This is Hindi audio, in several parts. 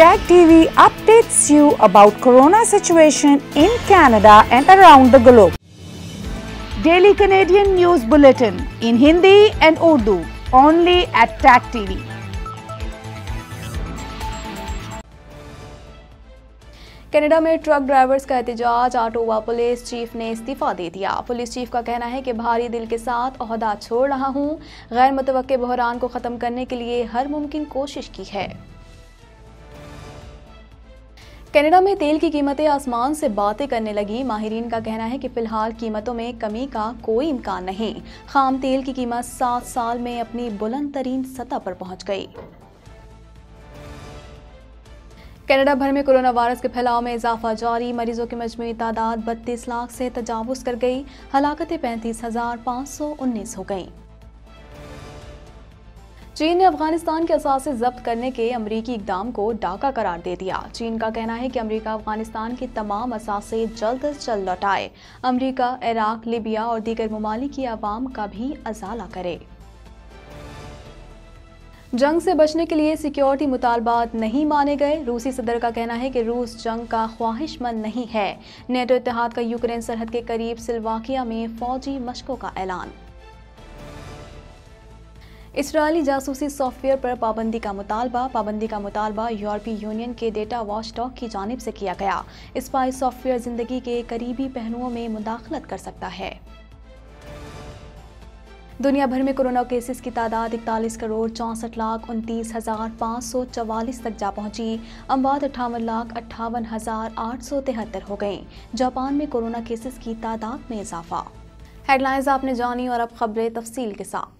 Tag TV updates you about corona situation in Canada and around the globe. Daily Canadian News Bulletin in Hindi and Urdu only at Tag TV. Canada में ट्रक ड्राइवर्स का एहतजाज आटोवा पुलिस चीफ ने इस्तीफा दे दिया पुलिस चीफ का कहना है कि भारी दिल के साथ अहदा छोड़ रहा हूं गैर मुतव बहरान को ख़त्म करने के लिए हर मुमकिन कोशिश की है कनाडा में तेल की कीमतें आसमान से बातें करने लगी माहरीन का कहना है कि फिलहाल कीमतों में कमी का कोई इम्कान नहीं खाम तेल की कीमत सात साल में अपनी बुलंद तरीन सतह पर पहुंच गई कनाडा भर में कोरोना वायरस के फैलाव में इजाफा जारी मरीजों की मजमू तादाद बत्तीस लाख से तजावज़ कर गई हलाकतें पैंतीस हज़ार पाँच सौ उन्नीस हो गईं चीन ने अफगानिस्तान के असासे जब्त करने के अमरीकी इकदाम को डाका करार दे दिया चीन का कहना है कि अमरीका अफगानिस्तान के तमाम असासे जल्द अज जल्द लौटाए अमरीका इराक लिबिया और दीगर ममालिक की आवाम का भी अजाला करे जंग से बचने के लिए सिक्योरिटी मुतालबात नहीं माने गए रूसी सदर का कहना है कि रूस जंग का ख्वाहिशमंद नहीं है नेटो इतिहाद का यूक्रेन सरहद के करीब सिल्वाकिया में फौजी मशकों का ऐलान इसराइली जासूसी सॉफ्टवेयर पर पाबंदी का मुतालबा पाबंदी का मुतालबा यूरोपीय यूनियन के डेटा वॉच की जानब से किया गया स्पाई सॉफ्टवेयर जिंदगी के करीबी पहलुओं में मुदाखलत कर सकता है दुनिया भर में कोरोना केसेस की तादाद इकतालीस करोड़ चौंसठ लाख उनतीस हज़ार पाँच सौ चवालीस तक जा पहुंची अमवात अट्ठावन लाख अट्ठावन हज़ार आठ सौ तिहत्तर हो गई जापान में कोरोना केसेस की तादाद में इजाफा हेडलाइंस आपने जानी और अब खबरें तफसील के साथ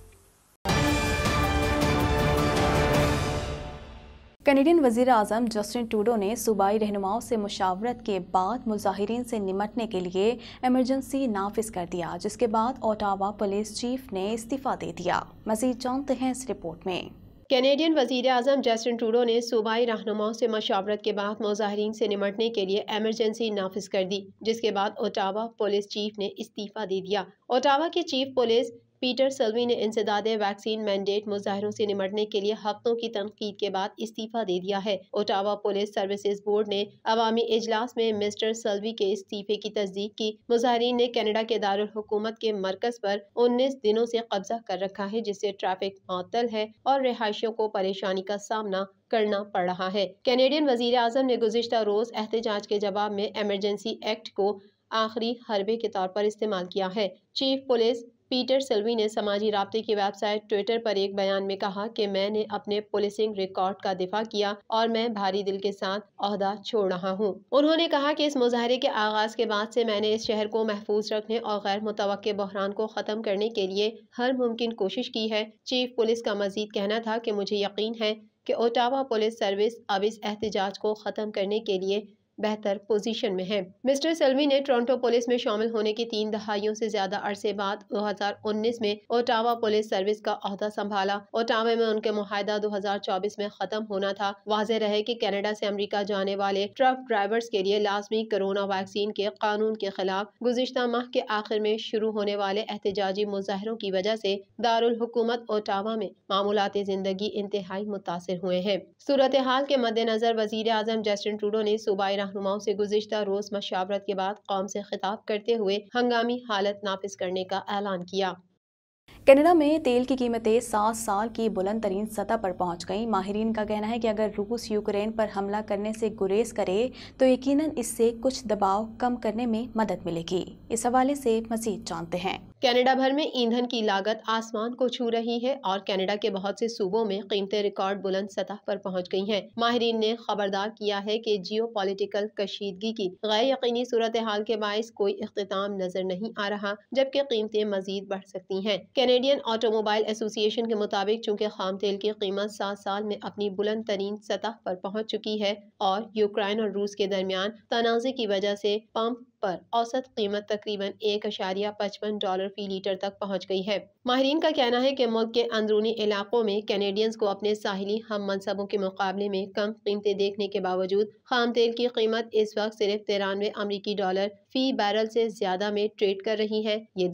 कनेडियन वजीर अजम जस्टिन टूडो ने सूबाई रहनुमाओं से मुशावरत के बाद मुजाहरीन से निमटने के लिए एमरजेंसी नाफिज कर दिया जिसके बाद ओटावा पुलिस चीफ ने इस्तीफ़ा दे दिया मजीद जानते हैं इस रिपोर्ट में कैनेडियन वजीर अजम जस्टिन टूडो ने सूबाई रहनुमाओं से मशावरत के बाद मुजाहरीन से निमटने के लिए एमरजेंसी नाफिज कर दी जिसके बाद ओटावा पुलिस चीफ ने इस्तीफ़ा दे दिया ओटावा के चीफ पुलिस पीटर सलवी ने इंसदाद वैक्सीन मैंडेट मुजाहरों से निमटने के लिए हफ्तों की तनकीद के बाद इस्तीफ़ा दे दिया है ओटावा पुलिस सर्विसेज बोर्ड ने अवामी इजलास में मिस्टर सलवी के इस्तीफे की तस्दीक की मुजाहरीन ने कैनेडा के दारकूमत के मरकज पर उन्नीस दिनों से कब्जा कर रखा है जिससे ट्रैफिक मअतल है और रिहायशियों को परेशानी का सामना करना पड़ रहा है कैनेडियन वजीर अजम ने गुजशत रोज एहतजाज के जवाब में एमरजेंसी एक्ट को आखिरी हरबे के तौर पर इस्तेमाल किया है चीफ पुलिस पीटर सिल्वी ने समाजी रबते की वेबसाइट ट्विटर पर एक बयान में कहा कि मैंने अपने पुलिसिंग रिकॉर्ड का दिफा किया और मैं भारी दिल के साथ अहदा छोड़ रहा हूँ उन्होंने कहा कि इस मुजाहरे के आगाज के बाद से मैंने इस शहर को महफूज रखने और गैर मुतव बहरान को ख़त्म करने के लिए हर मुमकिन कोशिश की है चीफ पुलिस का मजीद कहना था कि मुझे यकीन है कि ओटावा पुलिस सर्विस अब इस एहतजाज को ख़त्म करने के लिए बेहतर पोजीशन में है मिस्टर सेल्वी ने टोरंटो पुलिस में शामिल होने के तीन दहाइयों से ज्यादा अरसे बाद 2019 में ओटावा पुलिस सर्विस का अहदा संभाला ओटावा में उनके माहिदा 2024 में खत्म होना था वाजह रहे कि कनाडा से अमेरिका जाने वाले ट्रक ड्राइवर्स के लिए लाजमी कोरोना वैक्सीन के कानून के खिलाफ गुजशत माह के आखिर में शुरू होने वाले एहतजाजी मुजाहरों की वजह से दारकूमत ओटावा में मामूलती जिंदगी इंतहाई मुतासर हुए हैं सूरत हाल के मद्देनजर वजीर अजम जस्टिन ट्रूडो ने सूबाई रहनुमाओं से गुजशत रोज मशावरत के बाद कौम से खिताब करते हुए हंगामी हालत नाफिज करने का ऐलान किया कनाडा में तेल की कीमतें सात साल की बुलंद तरीन सतह पर पहुंच गईं माहरीन का कहना है कि अगर रूस यूक्रेन पर हमला करने से गुरेज करे तो यकीनन इससे कुछ दबाव कम करने में मदद मिलेगी इस हवाले से मजीद जानते हैं कनाडा भर में ईंधन की लागत आसमान को छू रही है और कनाडा के बहुत से सूबों में कीमतें रिकॉर्ड बुलंद सतह पर पहुंच गई हैं। माहरीन ने खबरदार किया है कि जियो पॉलिटिकल कशीदगी की गैर यकीनी सूरत हाल के बायस कोई अख्ताम नजर नहीं आ रहा जबकि कीमतें मजीद बढ़ सकती हैं कैनेडियन ऑटोमोबाइल एसोसिएशन के मुताबिक चूँकि खाम तेल की कीमत सात साल में अपनी बुलंद तरीन सतह पर पहुँच चुकी है और यूक्रेन और रूस के दरमियान तनाज़े की वजह से पम्प पर औसत कीमत तकरीबन एक अशारिया पचपन डॉलर फी लीटर तक पहुँच गई है माहरीन का कहना है कि मुल्क के अंदरूनी इलाकों में कैनेडियंस को अपने साहिली हम मनसबों के मुकाबले में कम कीमतें देखने के बावजूद खाम तेल की कीमत इस वक्त सिर्फ तिरानवे अमरीकी डॉलर फी बैरल से ज्यादा में ट्रेड कर रही है ये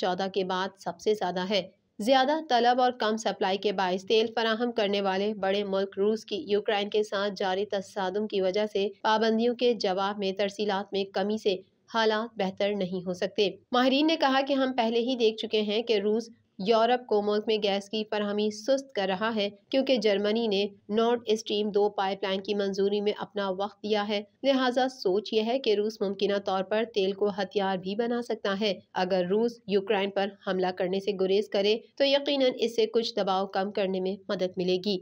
चौदह के बाद सबसे ज्यादा है ज़्यादा तलब और कम सप्लाई के बायस तेल फराहम करने वाले बड़े मुल्क रूस की यूक्रेन के साथ जारी तस्दम की वजह से पाबंदियों के जवाब में तरसीलात में कमी से हालात बेहतर नहीं हो सकते माहरीन ने कहा कि हम पहले ही देख चुके हैं कि रूस यूरोप को मुल्क में गैस की फरहमी सुस्त कर रहा है क्योंकि जर्मनी ने नॉर्थ स्ट्रीम दो पाइपलाइन की मंजूरी में अपना वक्त दिया है लिहाजा सोच यह है कि रूस मुमकिन तौर पर तेल को हथियार भी बना सकता है अगर रूस यूक्रेन पर हमला करने से गुरेज करे तो यकीन इससे कुछ दबाव कम करने में मदद मिलेगी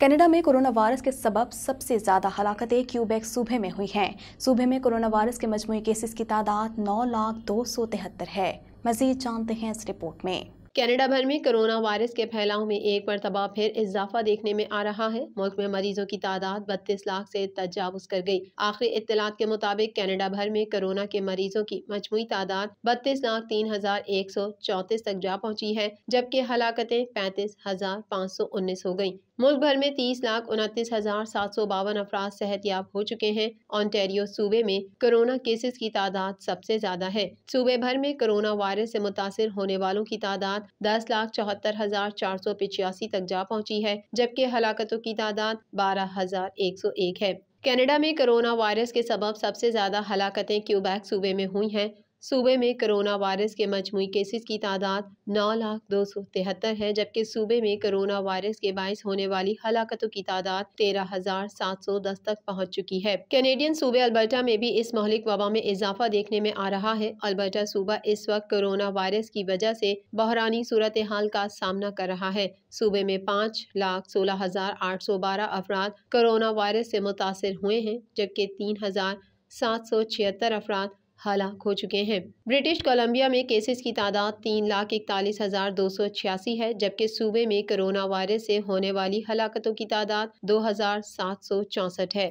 कनाडा में कोरोना वायरस के सबब सबसे ज़्यादा हलाकतें क्यूबेक सूबे में हुई हैं सूबे में कोरोना वायरस के मजमू केसेस की तादाद नौ लाख दो सौ तिहत्तर है मजीद जानते हैं इस रिपोर्ट में कनाडा भर में कोरोना वायरस के फैलाव में एक मरतबा फिर इजाफा देखने में आ रहा है मुल्क में मरीजों की तादाद बत्तीस लाख से तजावज कर गई आखिरी इतलात के मुताबिक कनाडा भर में कोरोना के मरीजों की मजमुई तादाद बत्तीस लाख तीन हजार एक सौ चौंतीस तक जा पहुंची है जबकि हलाकतें पैंतीस हजार पाँच सौ उन्नीस हो गयी मुल्क भर में तीस लाख उनतीस हजार सात सौ बावन अफराज सेहत याब हो चुके हैं ऑन्टेरियो सूबे में कोरोना केसेस की तादाद सबसे ज्यादा है सूबे भर में कोरोना वायरस से मुतासर होने वालों की तादाद दस लाख चौहत्तर हजार चार सौ पिचासी तक जा पहुंची है जबकि हलाकतों की तादाद बारह हजार एक सौ एक है कनाडा में कोरोना वायरस के सबब सबसे ज्यादा हलाकतें क्यूबैक सूबे में हुई हैं सूबे में करोना वायरस के मजमू केसेस की तादाद नौ लाख दो सौ तिहत्तर है जबकि सूबे में करोना वायरस के बायस होने वाली हलाकतों की तादाद तेरह हजार सात सौ दस तक पहुँच चुकी है कैनेडियन सूबे अल्बर्टा में भी इस महलिक वबा में इजाफा देखने में आ रहा है अल्बर्टा सूबा इस वक्त करोना वायरस की वजह से बहरानी सूरत हाल का सामना कर रहा है सूबे में पाँच लाख सोलह हजार आठ सौ बारह अफराद करोना वायरस से मुतासर हुए हैं जबकि तीन हजार सात सौ छिहत्तर अफराद हलाक हो चुके हैं ब्रिटिश कोलंबिया में केसेस की तादाद तीन लाख इकतालीस हज़ार दो सौ छियासी है जबकि सूबे में कोरोना वायरस से होने वाली हलाकतों की तादाद दो हज़ार सात सौ चौंसठ है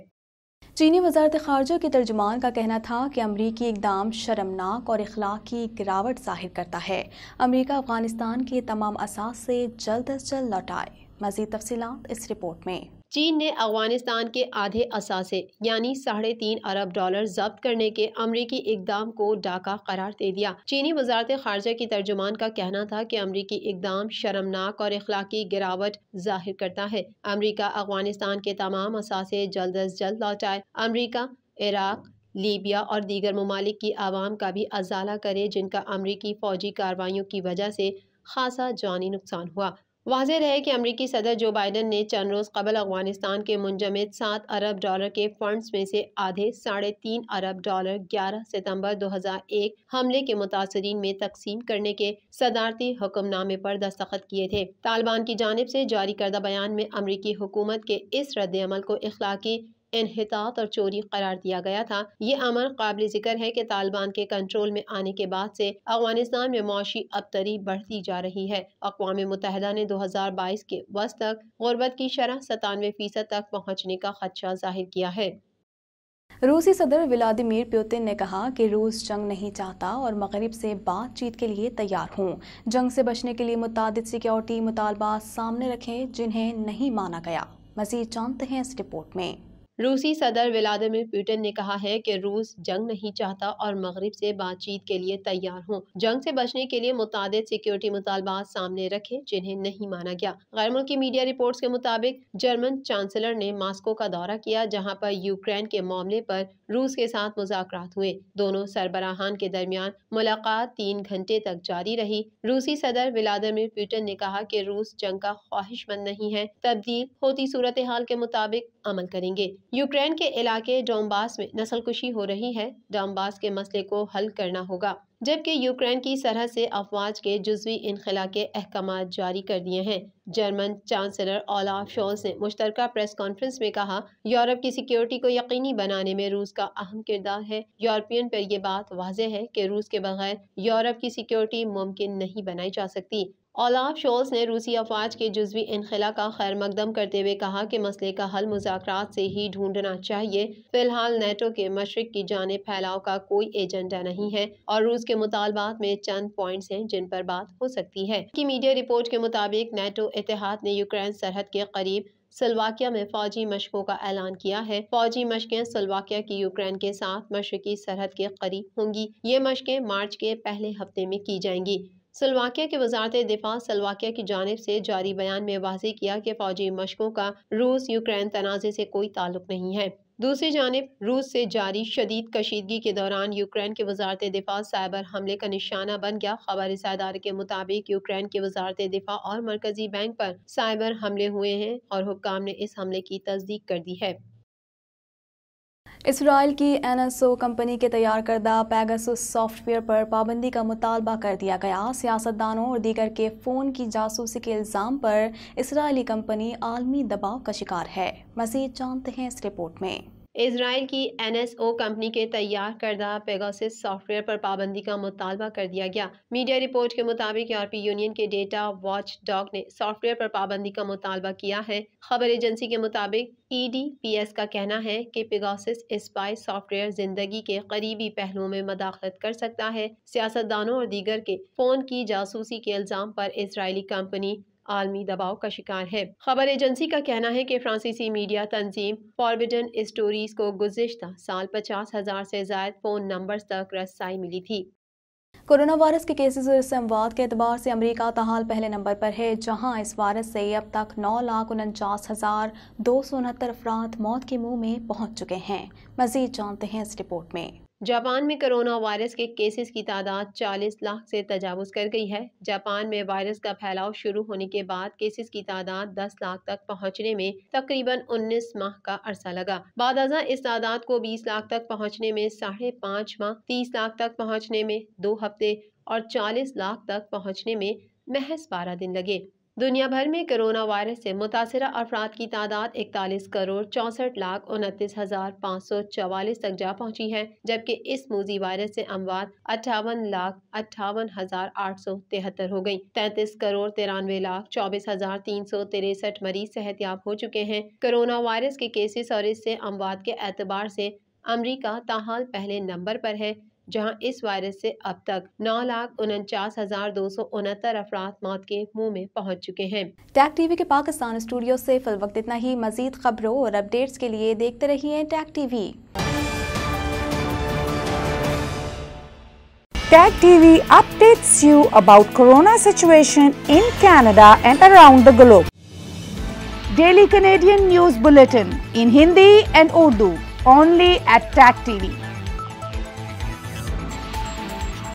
चीनी वजारत खारजा के तर्जुमान का कहना था कि अमरीकी इकदाम शर्मनाक और अखलाक की गिरावट जाहिर करता है अमरीका अफगानिस्तान के तमाम असास से जल्द अज जल्द लौटाए मजीद तफसी इस रिपोर्ट में चीन ने अफगानिस्तान के आधे असासे यानी साढ़े तीन अरब डॉलर जब्त करने के अमरीकी इकदाम को डाका करार दे दिया चीनी वजारत खारजा की तर्जुमान का कहना था कि अमरीकी इकदाम शर्मनाक और इखलाकी गिरावट जाहिर करता है अमरीका अफगानिस्तान के तमाम असासे जल्द अज जल्द लौटाए अमरीका इराक लीबिया और दीगर ममालिक की आवाम का भी अजाला करे जिनका अमरीकी फ़ौजी कार्रवाई की वजह से खासा जानी नुकसान हुआ वाज रहे कि अमरीकी सदर जो बाइडन ने चंद रोज़ कबल अफगानिस्तान के मुंजमद सात अरब डॉलर के फंड्स में से आधे साढ़े तीन अरब डॉलर ग्यारह सितम्बर दो हजार एक हमले के मुतासरीन में तकसीम करने के सदारती हुक्मनामे पर दस्तखत किए थे तालिबान की जानब से जारी करदा बयान में अमरीकी हुकूमत के इस अमल को इखलाकी इनहतात और चोरी करार दिया गया था ये अमल काबिल जिक्र है की तालिबान के कंट्रोल में आने के बाद ऐसी अफगानिस्तान में मुआशी अबतरी बढ़ती जा रही है अकवा मुतहदा ने दो हज़ार बाईस के वस्त तक गुर्बत की शरह सतानवे फीसद तक पहुँचने का खदशा जाहिर किया है रूसी सदर व्लादिमिर पुतिन ने कहा कि रूस जंग नहीं चाहता और मगरब से बातचीत के लिए तैयार हूँ जंग से बचने के लिए मुतद सिक्योरिटी मुतालबा सामने रखें जिन्हें नहीं माना गया मजीद जानते हैं इस रिपोर्ट में रूसी सदर व्लादिमिर पुटिन ने कहा है कि रूस जंग नहीं चाहता और मगरब से बातचीत के लिए तैयार हो जंग से बचने के लिए मुतद सिक्योरिटी मुतालबात सामने रखे जिन्हें नहीं माना गया गैर मुल्की मीडिया रिपोर्ट्स के मुताबिक जर्मन चांसलर ने मास्को का दौरा किया जहाँ पर यूक्रेन के मामले पर रूस के साथ मुजात हुए दोनों सरबराहान के दरमियान मुलाकात तीन घंटे तक जारी रही रूसी सदर व्लादिमिर पुटिन ने कहा कि रूस जंग का ख्वाहिशमंद नहीं है तब्दील होती सूरत हाल के मुताबिक अमल करेंगे यूक्रेन के इलाके डोमबास में नस्लकुशी हो रही है डोमबास के मसले को हल करना होगा जबकि यूक्रेन की सरहद से अफवाज के जुजवी इनखला के अहकाम जारी कर दिए हैं जर्मन चांसलर ओलाफ शोल्स ने मुश्तर प्रेस कॉन्फ्रेंस में कहा यूरोप की सिक्योरिटी को यकीनी बनाने में रूस का अहम किरदार है यूरोपियन पर यह बात वाजह है कि रूस के बगैर यूरोप की सिक्योरिटी मुमकिन नहीं बनाई जा सकती ओलाफ शोल्स ने रूसी अफवाज के जज्वी इनखिला का खैर मकदम करते हुए कहा कि मसले का हल मुजात से ही ढूंढना चाहिए फिलहाल नेटो के मशरक की जाने फैलाव का कोई एजेंडा नहीं है और रूस के मुतालबात में चंद पॉइंट हैं जिन पर बात हो सकती है की मीडिया रिपोर्ट के मुताबिक नेटो इतिहाद ने यूक्रेन सरहद के करीब सलवाकिया में फौजी मशकों का ऐलान किया है फौजी मशकें सलवाकिया की यूक्रेन के साथ मशरकी सरहद के करीब होंगी ये मशकें मार्च के पहले हफ्ते में की जाएंगी सलवाकिया के वजारत दिफा सलवाकिया की जानब से जारी बयान में वाजे किया कि फौजी मशकों का रूस यूक्रेन तनाज़े से कोई ताल्लुक नहीं है दूसरी जानब रूस से जारी शदीद कशीदगी के दौरान यूक्रेन के वजारत दिफा साइबर हमले का निशाना बन गया खबर इदारे के मुताबिक यूक्रेन के वजारत दिफा और मरकजी बैंक पर साइबर हमले हुए हैं और हुकाम ने इस हमले की तस्दीक कर दी है इसराइल की एनएसओ कंपनी के तैयार करदा पैगस सॉफ्टवेयर पर पाबंदी का मुतालबा कर दिया गया सियासतदानों और दीगर के फ़ोन की जासूसी के इल्ज़ाम पर इसराइली कंपनी आलमी दबाव का शिकार है मज़ीद जानते हैं इस रिपोर्ट में इसराइल की एनएसओ कंपनी के तैयार करदा पेगासिस सॉफ्टवेयर पर पाबंदी का मुतालबा कर दिया गया मीडिया रिपोर्ट के मुताबिक यूरोपीय यूनियन के डेटा वॉच डॉग ने सॉफ्टवेयर पर पाबंदी का मुतालबा किया है खबर एजेंसी के मुताबिक ईडीपीएस का कहना है कि पेगासिस स्पाई सॉफ्टवेयर जिंदगी के करीबी पहलुओं में मदाखलत कर सकता है सियासतदानों और दीगर के फोन की जासूसी के इल्ज़ाम पर इसराइली कंपनी आलमी दबाव का शिकार है खबर एजेंसी का कहना है कि फ्रांसीसी मीडिया तंजीम फॉरविडन स्टोरीज को गुजशत साल पचास हज़ार से जायद फ़ोन नंबर तक रसाई मिली थी कोरोना वायरस के केसेस और संवाद के अतबार से अमेरिका तहाल पहले नंबर पर है जहां इस वायरस से अब तक नौ लाख उनचास हज़ार दो सौ उनहत्तर अफराद मौत के मुंह में पहुंच चुके हैं मजीद जानते हैं इस रिपोर्ट में जापान में कोरोना वायरस के केसेस की तादाद 40 लाख से तजावज़ कर गई है जापान में वायरस का फैलाव शुरू होने के बाद केसेस की तादाद 10 लाख तक पहुंचने में तकरीबन 19 माह का अरसा लगा बाद इस तादाद को 20 लाख तक पहुंचने में साढ़े पाँच माह 30 लाख तक पहुंचने में दो हफ्ते और 40 लाख तक पहुंचने में महज बारह दिन लगे दुनिया भर में कोरोना वायरस से मुतासर अफराद की तादाद इकतालीस करोड़ चौंसठ लाख उनतीस हज़ार पाँच सौ चवालीस तक जा पहुंची है जबकि इस मूजी वायरस से अमवात अट्ठावन लाख अट्ठावन हज़ार आठ सौ तिहत्तर हो गयी तैतीस करोड़ तिरानवे लाख चौबीस हज़ार तीन सौ तिरसठ मरीज सेहतियाब हो चुके हैं कोरोना वायरस के केसेस और इससे अमवात के एतबार से अमरीका ताहाल पहले नंबर पर है जहां इस वायरस से अब तक नौ लाख उनचास हजार दो सौ उनहत्तर अफराध मौत के मुंह में पहुंच चुके हैं टैक टीवी के पाकिस्तान स्टूडियो से फिल वक्त इतना ही मजीद खबरों और अपडेट्स के लिए देखते रहिए Tag TV Tag TV updates you about corona situation in Canada and around the globe daily Canadian news bulletin in Hindi and Urdu only at Tag TV